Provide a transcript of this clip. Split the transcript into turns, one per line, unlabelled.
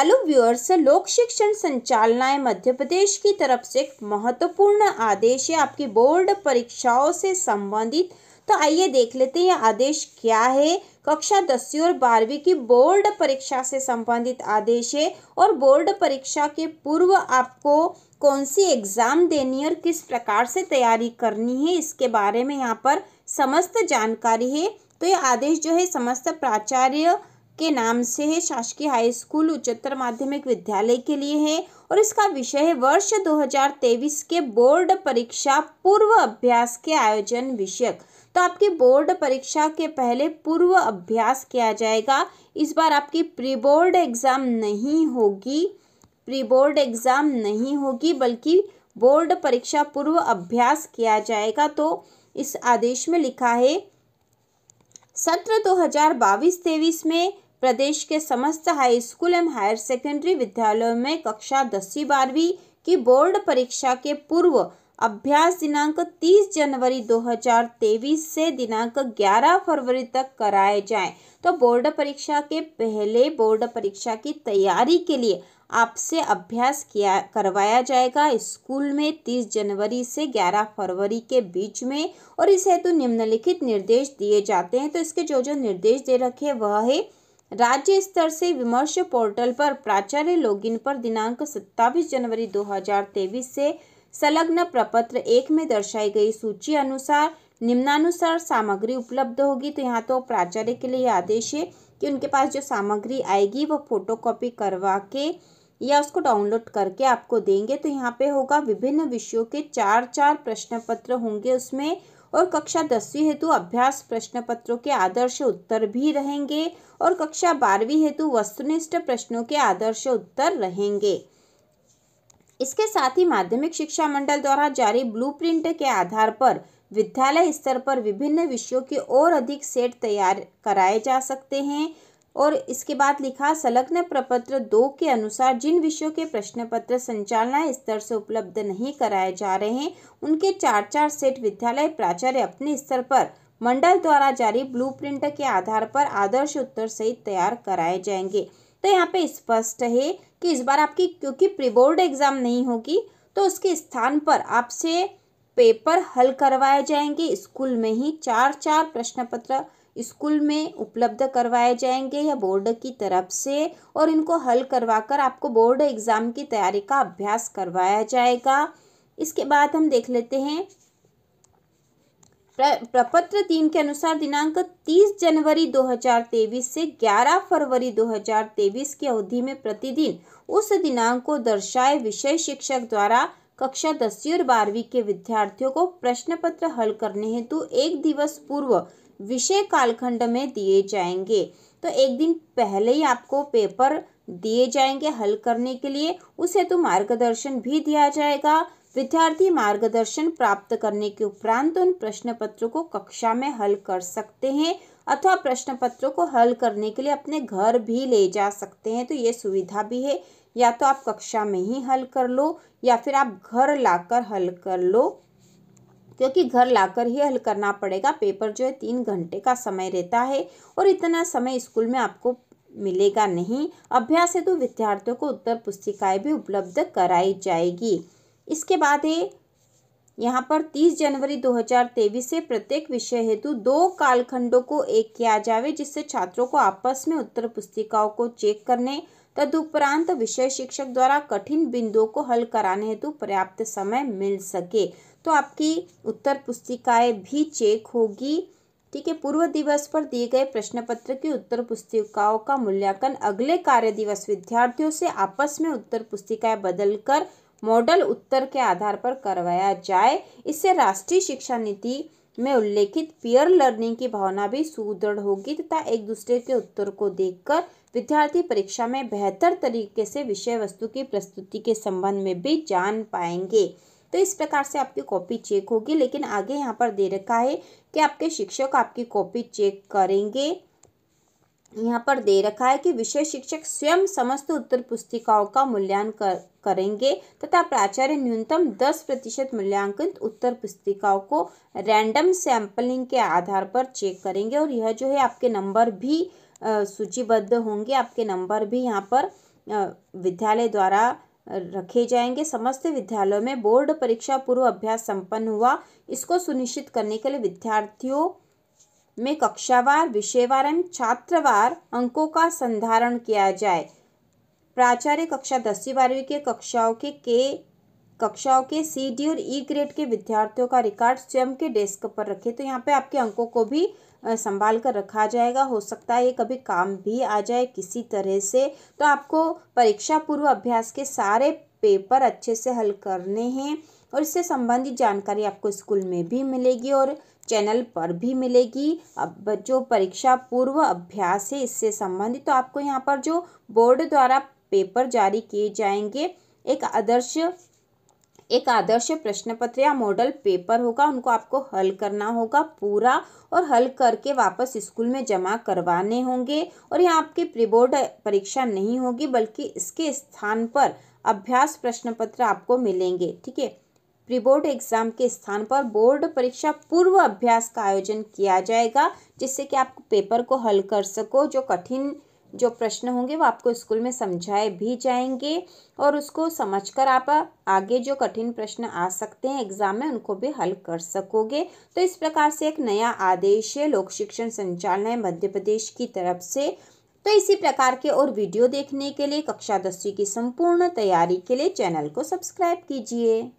hello viewers लोक शिक्षण संचालनालय मध्य प्रदेश की तरफ से महत्वपूर्ण आदेश है आपकी बोर्ड परीक्षाओं से संबंधित तो आइए देख लेते हैं यह आदेश क्या है कक्षा दसवीं और बारहवीं की बोर्ड परीक्षा से संबंधित आदेश है और बोर्ड परीक्षा के पूर्व आपको कौन सी एग्ज़ाम देनी है और किस प्रकार से तैयारी करनी है इसके बारे में यहाँ पर समस्त जानकारी है तो ये आदेश जो है समस्त प्राचार्य के नाम से है शासकीय हाई स्कूल उच्चतर माध्यमिक विद्यालय के लिए है और इसका विषय है वर्ष 2023 के बोर्ड परीक्षा पूर्व अभ्यास के आयोजन विषयक तो आपकी बोर्ड परीक्षा के पहले पूर्व अभ्यास किया जाएगा इस बार आपकी प्री बोर्ड एग्ज़ाम नहीं होगी प्री बोर्ड एग्ज़ाम नहीं होगी बल्कि बोर्ड परीक्षा पूर्व अभ्यास किया जाएगा तो इस आदेश में लिखा है सत्र दो हजार बाईस तेईस में प्रदेश के समस्त हाई स्कूल एवं हायर सेकेंडरी विद्यालयों में कक्षा दसवीं बारहवीं की बोर्ड परीक्षा के पूर्व अभ्यास दिनांक 30 जनवरी 2023 से दिनांक 11 फरवरी तक कराए जाएं तो बोर्ड परीक्षा के पहले बोर्ड परीक्षा की तैयारी के लिए आपसे अभ्यास किया करवाया जाएगा स्कूल में 30 जनवरी से 11 फरवरी के बीच में और इस हेतु निम्नलिखित निर्देश दिए जाते हैं तो इसके जो जो निर्देश दे रखे वह है राज्य स्तर से विमर्श पोर्टल पर प्राचार्य लॉगिन पर दिनांक 27 जनवरी 2023 से संलग्न प्रपत्र एक में दर्शाई गई सूची अनुसार निम्नानुसार सामग्री उपलब्ध होगी तो यहाँ तो प्राचार्य के लिए आदेश है कि उनके पास जो सामग्री आएगी वो फोटोकॉपी करवा के या उसको डाउनलोड करके आपको देंगे तो यहाँ पे होगा विभिन्न विषयों के चार चार प्रश्न पत्र होंगे उसमें और कक्षा दसवीं हेतु अभ्यास प्रश्न पत्रों के आदर्श उत्तर भी रहेंगे और कक्षा बारहवीं हेतु वस्तुनिष्ठ प्रश्नों के आदर्श उत्तर रहेंगे इसके साथ ही माध्यमिक शिक्षा मंडल द्वारा जारी ब्लूप्रिंट के आधार पर विद्यालय स्तर पर विभिन्न विषयों के और अधिक सेट तैयार कराए जा सकते हैं और इसके बाद लिखा संलग्न प्रपत्र दो के अनुसार जिन विषयों के प्रश्न पत्र संचालना स्तर से उपलब्ध नहीं कराए जा रहे हैं उनके चार चार सेट विद्यालय प्राचार्य अपने स्तर पर मंडल द्वारा जारी ब्लूप्रिंट के आधार पर आदर्श उत्तर सहित तैयार कराए जाएंगे तो यहाँ पे स्पष्ट है कि इस बार आपकी क्योंकि प्री बोर्ड एग्जाम नहीं होगी तो उसके स्थान पर आपसे पेपर हल करवाए जाएंगे स्कूल में ही चार चार प्रश्न पत्र स्कूल में उपलब्ध करवाए जाएंगे या बोर्ड की तरफ से और इनको हल करवाकर आपको बोर्ड एग्ज़ाम की तैयारी का अभ्यास करवाया जाएगा इसके बाद हम देख लेते हैं प्रपत्र तीन के अनुसार दिनांक 30 जनवरी 2023 से 11 फरवरी 2023 की अवधि में प्रतिदिन उस दिनांक को दर्शाए विषय शिक्षक द्वारा कक्षा दसवीं और बारहवीं के विद्यार्थियों को प्रश्न पत्र हल करने हेतु एक दिवस पूर्व विषय कालखंड में दिए जाएंगे तो एक दिन पहले ही आपको पेपर दिए जाएंगे हल करने के लिए उसे तो मार्गदर्शन भी दिया जाएगा विद्यार्थी मार्गदर्शन प्राप्त करने के उपरांत उन प्रश्न पत्रों को कक्षा में हल कर सकते हैं अथवा प्रश्न पत्रों को हल करने के लिए अपने घर भी ले जा सकते हैं तो ये सुविधा भी है या तो आप कक्षा में ही हल कर लो या फिर आप घर लाकर हल कर लो क्योंकि घर लाकर ही हल करना पड़ेगा पेपर जो है तीन घंटे का समय रहता है और इतना समय स्कूल में आपको मिलेगा नहीं अभ्यास हेतु तो विद्यार्थियों को उत्तर पुस्तिकाएँ भी उपलब्ध कराई जाएगी इसके बाद है यहाँ पर 30 जनवरी 2023 से प्रत्येक विषय हेतु दो कालखंडों को एक किया जावे जिससे छात्रों को आपस में उत्तर पुस्तिकाओं को चेक करने तदुपरांत विषय शिक्षक द्वारा कठिन बिंदुओं को हल कराने हेतु पर्याप्त समय मिल सके तो आपकी उत्तर पुस्तिकाएँ भी चेक होगी ठीक है पूर्व दिवस पर दिए गए प्रश्न पत्र की उत्तर पुस्तिकाओं का मूल्यांकन अगले कार्य दिवस विद्यार्थियों से आपस में उत्तर पुस्तिकाएं बदलकर मॉडल उत्तर के आधार पर करवाया जाए इससे राष्ट्रीय शिक्षा नीति में उल्लेखित पीयर लर्निंग की भावना भी सुदृढ़ होगी तथा एक दूसरे के उत्तर को देखकर विद्यार्थी परीक्षा में बेहतर तरीके से विषय वस्तु की प्रस्तुति के संबंध में भी जान पाएंगे तो इस प्रकार से आपकी कॉपी चेक होगी लेकिन आगे यहाँ पर दे रखा है कि आपके शिक्षक आपकी कॉपी चेक करेंगे यहाँ पर दे रखा है कि विषय शिक्षक स्वयं समस्त उत्तर पुस्तिकाओं का मूल्यांकन कर, करेंगे तथा प्राचार्य न्यूनतम दस प्रतिशत मूल्यांकन उत्तर पुस्तिकाओं को रैंडम सैंपलिंग के आधार पर चेक करेंगे और यह जो है आपके नंबर भी सूचीबद्ध होंगे आपके नंबर भी यहाँ पर विद्यालय द्वारा रखे जाएंगे समस्त विद्यालयों में बोर्ड परीक्षा पूर्व अभ्यास संपन्न हुआ इसको सुनिश्चित करने के लिए विद्यार्थियों में कक्षावार विषयवार एवं छात्रवार अंकों का संधारण किया जाए प्राचार्य कक्षा दसवीं बारहवीं के कक्षाओं के के कक्षाओं के सी डी और ई e ग्रेड के विद्यार्थियों का रिकॉर्ड स्वयं के डेस्क पर रखें तो यहाँ पे आपके अंकों को भी संभाल कर रखा जाएगा हो सकता है ये कभी काम भी आ जाए किसी तरह से तो आपको परीक्षा पूर्व अभ्यास के सारे पेपर अच्छे से हल करने हैं और इससे संबंधित जानकारी आपको स्कूल में भी मिलेगी और चैनल पर भी मिलेगी अब जो परीक्षा पूर्व अभ्यास है इससे संबंधित तो आपको यहाँ पर जो बोर्ड द्वारा पेपर जारी किए जाएंगे एक आदर्श एक आदर्श प्रश्न पत्र या मॉडल पेपर होगा उनको आपको हल करना होगा पूरा और हल करके वापस स्कूल में जमा करवाने होंगे और यहाँ आपकी प्रीबोर्ड परीक्षा नहीं होगी बल्कि इसके स्थान पर अभ्यास प्रश्न पत्र आपको मिलेंगे ठीक है प्रीबोर्ड एग्जाम के स्थान पर बोर्ड परीक्षा पूर्व अभ्यास का आयोजन किया जाएगा जिससे कि आप पेपर को हल कर सको जो कठिन जो प्रश्न होंगे वो आपको स्कूल में समझाए भी जाएंगे और उसको समझकर आप आगे जो कठिन प्रश्न आ सकते हैं एग्ज़ाम में उनको भी हल कर सकोगे तो इस प्रकार से एक नया आदेश है लोक शिक्षण संचालन मध्य प्रदेश की तरफ से तो इसी प्रकार के और वीडियो देखने के लिए कक्षा दसवीं की संपूर्ण तैयारी के लिए चैनल को सब्सक्राइब कीजिए